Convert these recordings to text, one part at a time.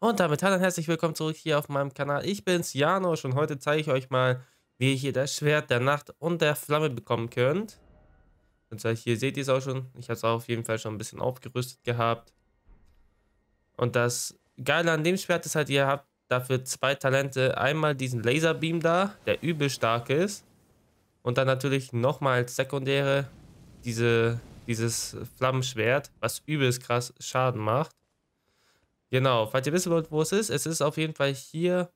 Und damit hallo und herzlich willkommen zurück hier auf meinem Kanal. Ich bin's, Janosch, und heute zeige ich euch mal, wie ihr hier das Schwert der Nacht und der Flamme bekommen könnt. Und zwar hier seht ihr es auch schon. Ich habe es auf jeden Fall schon ein bisschen aufgerüstet gehabt. Und das Geile an dem Schwert ist halt, ihr habt dafür zwei Talente. Einmal diesen Laserbeam da, der übel stark ist. Und dann natürlich nochmal als Sekundäre diese, dieses Flammenschwert, was übelst krass Schaden macht. Genau, falls ihr wissen wollt, wo es ist, es ist auf jeden Fall hier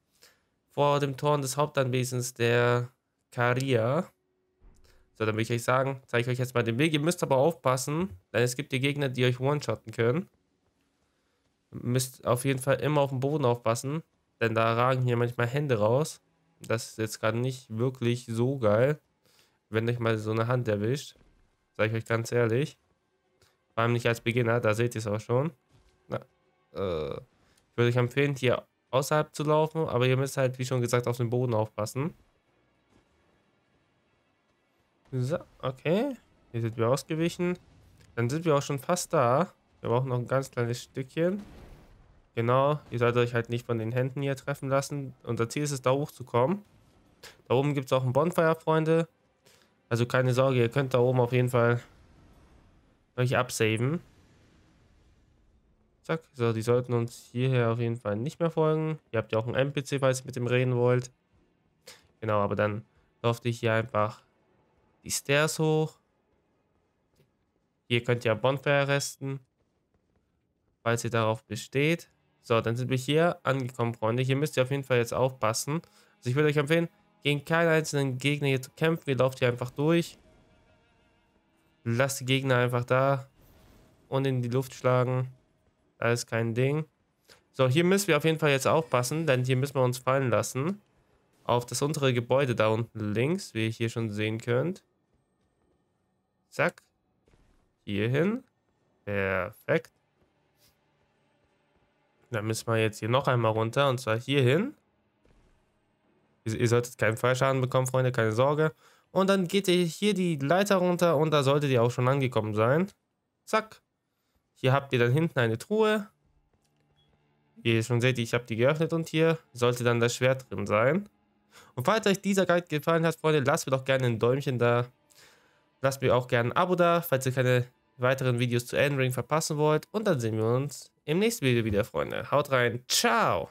vor dem Tor des Hauptanwesens der Karia. So, dann würde ich euch sagen, zeige ich euch jetzt mal den Weg. Ihr müsst aber aufpassen, denn es gibt die Gegner, die euch one-shotten können. Ihr Müsst auf jeden Fall immer auf den Boden aufpassen, denn da ragen hier manchmal Hände raus. Das ist jetzt gerade nicht wirklich so geil, wenn euch mal so eine Hand erwischt. Sage ich euch ganz ehrlich. Vor allem nicht als Beginner, da seht ihr es auch schon. Äh, ich würde euch empfehlen, hier außerhalb zu laufen, aber ihr müsst halt, wie schon gesagt, auf den Boden aufpassen. So, okay. Hier sind wir ausgewichen. Dann sind wir auch schon fast da. Wir brauchen noch ein ganz kleines Stückchen. Genau, ihr sollt euch halt nicht von den Händen hier treffen lassen. Unser Ziel ist es, da hochzukommen. Da oben gibt es auch ein Bonfire, Freunde. Also keine Sorge, ihr könnt da oben auf jeden Fall euch absaven. Zack. So, die sollten uns hierher auf jeden Fall nicht mehr folgen. Ihr habt ja auch einen NPC, falls ihr mit dem reden wollt. Genau, aber dann lauft ich hier einfach die Stairs hoch. Hier könnt ihr Bonfire resten, falls ihr darauf besteht. So, dann sind wir hier angekommen, Freunde. Hier müsst ihr auf jeden Fall jetzt aufpassen. Also ich würde euch empfehlen, gegen keinen einzelnen Gegner hier zu kämpfen. Ihr lauft hier einfach durch. Lasst die Gegner einfach da und in die Luft schlagen. Alles kein Ding. So, hier müssen wir auf jeden Fall jetzt aufpassen, denn hier müssen wir uns fallen lassen. Auf das untere Gebäude da unten links, wie ihr hier schon sehen könnt. Zack. Hier hin. Perfekt. Dann müssen wir jetzt hier noch einmal runter und zwar hierhin. Ihr, ihr solltet keinen Fallschaden bekommen, Freunde, keine Sorge. Und dann geht ihr hier die Leiter runter und da solltet ihr auch schon angekommen sein. Zack. Hier habt ihr dann hinten eine Truhe. Wie ihr schon seht, ich habe die geöffnet und hier sollte dann das Schwert drin sein. Und falls euch dieser Guide gefallen hat, Freunde, lasst mir doch gerne ein Däumchen da. Lasst mir auch gerne ein Abo da, falls ihr keine weiteren Videos zu Endring verpassen wollt. Und dann sehen wir uns im nächsten Video wieder, Freunde. Haut rein. Ciao.